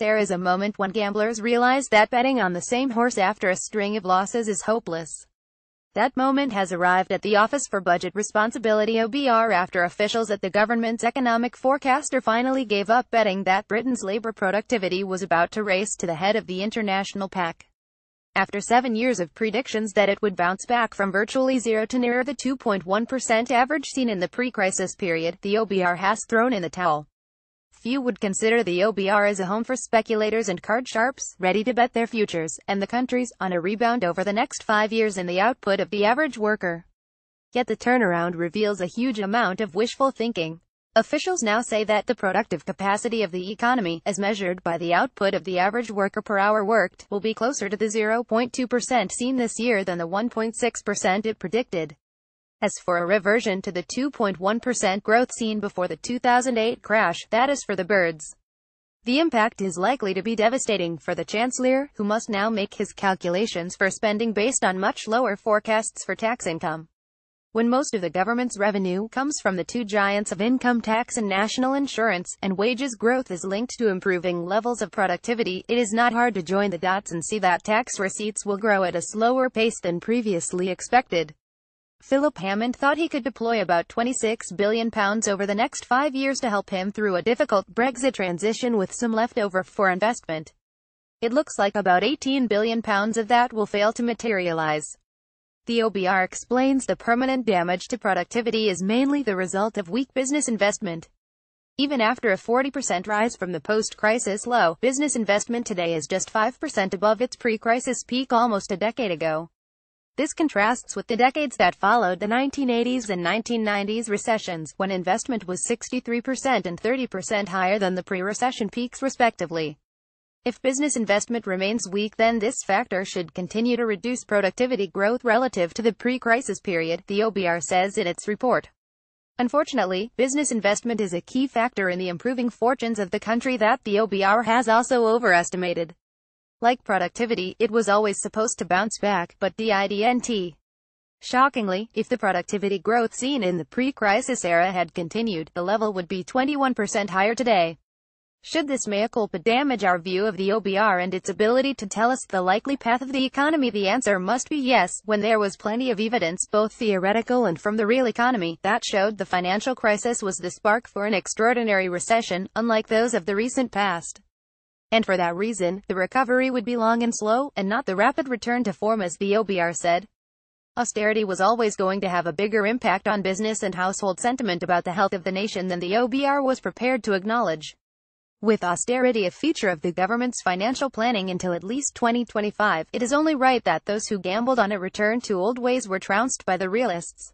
There is a moment when gamblers realize that betting on the same horse after a string of losses is hopeless. That moment has arrived at the Office for Budget Responsibility OBR after officials at the government's economic forecaster finally gave up betting that Britain's labor productivity was about to race to the head of the international pack. After seven years of predictions that it would bounce back from virtually zero to near the 2.1% average seen in the pre-crisis period, the OBR has thrown in the towel. Few would consider the OBR as a home for speculators and card sharps, ready to bet their futures, and the countries, on a rebound over the next five years in the output of the average worker. Yet the turnaround reveals a huge amount of wishful thinking. Officials now say that the productive capacity of the economy, as measured by the output of the average worker per hour worked, will be closer to the 0.2% seen this year than the 1.6% it predicted. As for a reversion to the 2.1% growth seen before the 2008 crash, that is for the birds. The impact is likely to be devastating for the Chancellor, who must now make his calculations for spending based on much lower forecasts for tax income. When most of the government's revenue comes from the two giants of income tax and national insurance, and wages growth is linked to improving levels of productivity, it is not hard to join the dots and see that tax receipts will grow at a slower pace than previously expected. Philip Hammond thought he could deploy about £26 billion over the next five years to help him through a difficult Brexit transition with some leftover for investment. It looks like about £18 billion of that will fail to materialise. The OBR explains the permanent damage to productivity is mainly the result of weak business investment. Even after a 40% rise from the post-crisis low, business investment today is just 5% above its pre-crisis peak almost a decade ago. This contrasts with the decades that followed the 1980s and 1990s recessions, when investment was 63% and 30% higher than the pre-recession peaks respectively. If business investment remains weak then this factor should continue to reduce productivity growth relative to the pre-crisis period, the OBR says in its report. Unfortunately, business investment is a key factor in the improving fortunes of the country that the OBR has also overestimated. Like productivity, it was always supposed to bounce back, but didn't. Shockingly, if the productivity growth seen in the pre-crisis era had continued, the level would be 21% higher today. Should this mea culpa damage our view of the OBR and its ability to tell us the likely path of the economy? The answer must be yes, when there was plenty of evidence, both theoretical and from the real economy, that showed the financial crisis was the spark for an extraordinary recession, unlike those of the recent past and for that reason, the recovery would be long and slow, and not the rapid return to form as the OBR said. Austerity was always going to have a bigger impact on business and household sentiment about the health of the nation than the OBR was prepared to acknowledge. With austerity a feature of the government's financial planning until at least 2025, it is only right that those who gambled on a return to old ways were trounced by the realists.